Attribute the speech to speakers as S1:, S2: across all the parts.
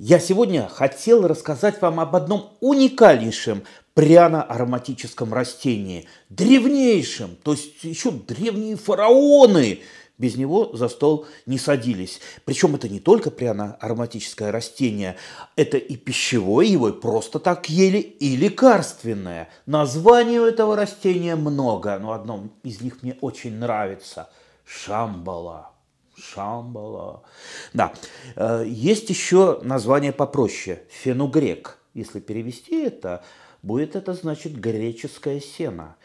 S1: Я сегодня хотел рассказать вам об одном уникальнейшем пряно-ароматическом растении, древнейшем, то есть еще древние фараоны без него за стол не садились. Причем это не только пряно-ароматическое растение, это и пищевое его, и просто так ели, и лекарственное. Названий у этого растения много, но одно из них мне очень нравится – шамбала. Шамбала. Да. Э, есть еще название попроще – фенугрек. Если перевести это, будет это, значит, греческое сено.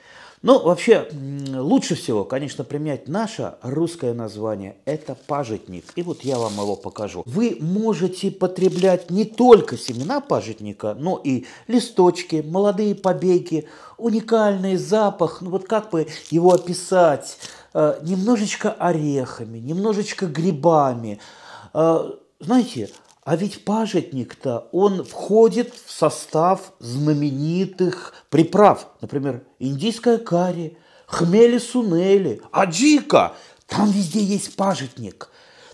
S1: Ну, вообще, лучше всего, конечно, применять наше русское название – это пажитник. И вот я вам его покажу. Вы можете потреблять не только семена пажитника, но и листочки, молодые побеги, уникальный запах, ну вот как бы его описать, э, немножечко орехами, немножечко грибами. Э, знаете, а ведь пажетник то он входит в состав знаменитых приправ. Например, индийская карри, хмели-сунели, аджика. Там везде есть пажетник.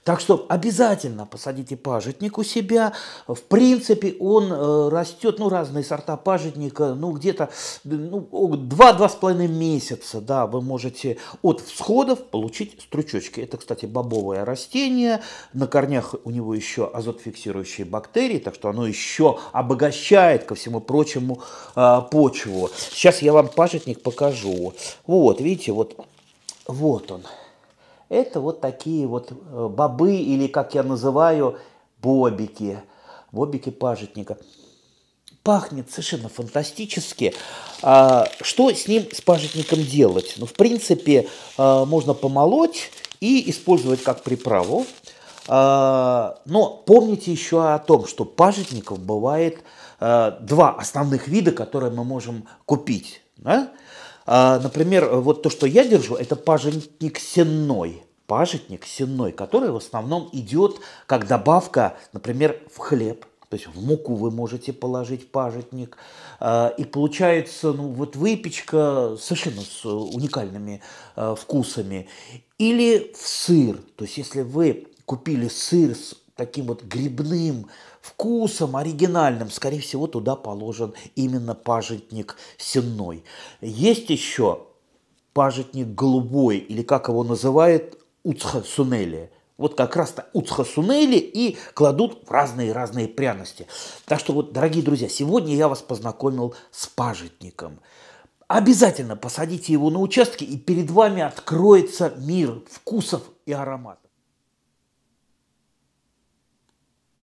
S1: Так что обязательно посадите пажитник у себя. В принципе, он э, растет, ну, разные сорта пажитника, ну, где-то ну, 2-2,5 месяца, да, вы можете от всходов получить стручочки. Это, кстати, бобовое растение, на корнях у него еще азотфиксирующие бактерии, так что оно еще обогащает, ко всему прочему, э, почву. Сейчас я вам пажитник покажу. Вот, видите, вот, вот он. Это вот такие вот э, бобы или, как я называю, бобики. Бобики пажитника. Пахнет совершенно фантастически. А, что с ним, с пажитником делать? Ну, в принципе, а, можно помолоть и использовать как приправу. А, но помните еще о том, что пажитников бывает два основных вида, которые мы можем купить. А, например, э, вот то, что я держу, это пажитник сенной. Пажитник сенной, который в основном идет как добавка, например, в хлеб. То есть в муку вы можете положить пажитник. А, и получается ну, вот выпечка совершенно с уникальными э, вкусами. Или в сыр. То есть если вы купили сыр с таким вот грибным вкусом, оригинальным, скорее всего, туда положен именно пажитник сенной. Есть еще пажитник голубой, или как его называют, уцха-сунели – вот как раз-то уцхасунели и кладут разные-разные пряности. Так что вот, дорогие друзья, сегодня я вас познакомил с пажитником. Обязательно посадите его на участке, и перед вами откроется мир вкусов и ароматов.